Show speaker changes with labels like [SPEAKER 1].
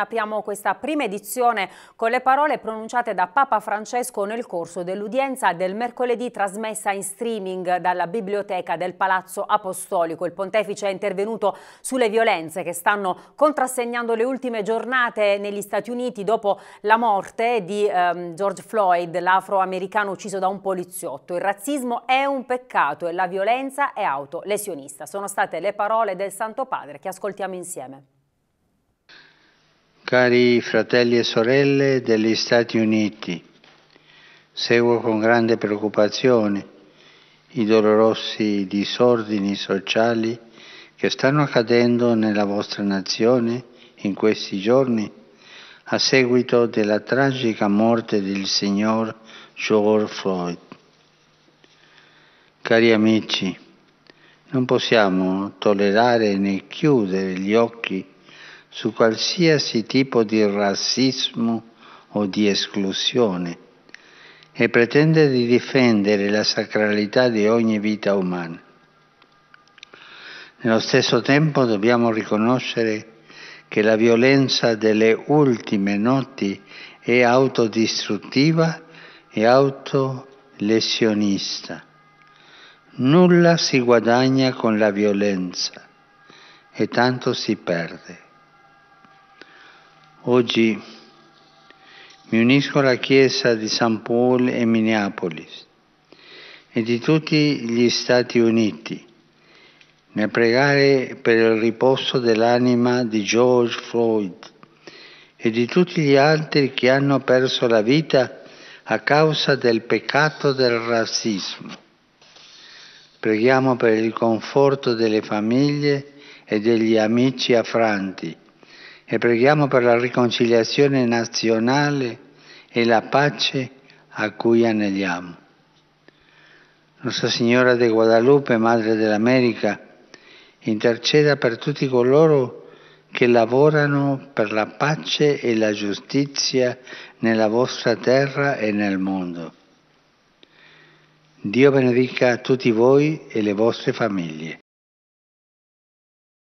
[SPEAKER 1] Apriamo questa prima edizione con le parole pronunciate da Papa Francesco nel corso dell'udienza del mercoledì trasmessa in streaming dalla biblioteca del Palazzo Apostolico. Il pontefice è intervenuto sulle violenze che stanno contrassegnando le ultime giornate negli Stati Uniti dopo la morte di ehm, George Floyd, l'afroamericano ucciso da un poliziotto. Il razzismo è un peccato e la violenza è autolesionista. Sono state le parole del Santo Padre che ascoltiamo insieme.
[SPEAKER 2] Cari fratelli e sorelle degli Stati Uniti, seguo con grande preoccupazione i dolorosi disordini sociali che stanno accadendo nella vostra nazione in questi giorni a seguito della tragica morte del signor George Floyd. Cari amici, non possiamo tollerare né chiudere gli occhi su qualsiasi tipo di razzismo o di esclusione e pretende di difendere la sacralità di ogni vita umana. Nello stesso tempo dobbiamo riconoscere che la violenza delle ultime notti è autodistruttiva e autolesionista. Nulla si guadagna con la violenza e tanto si perde. Oggi mi unisco alla Chiesa di San Paul e Minneapolis e di tutti gli Stati Uniti nel pregare per il riposo dell'anima di George Floyd e di tutti gli altri che hanno perso la vita a causa del peccato del razzismo. Preghiamo per il conforto delle famiglie e degli amici affranti e preghiamo per la riconciliazione nazionale e la pace a cui aneliamo. Nostra Signora de Guadalupe, Madre dell'America, interceda per tutti coloro che lavorano per la pace e la giustizia nella vostra terra e nel mondo. Dio benedica tutti voi e le vostre famiglie.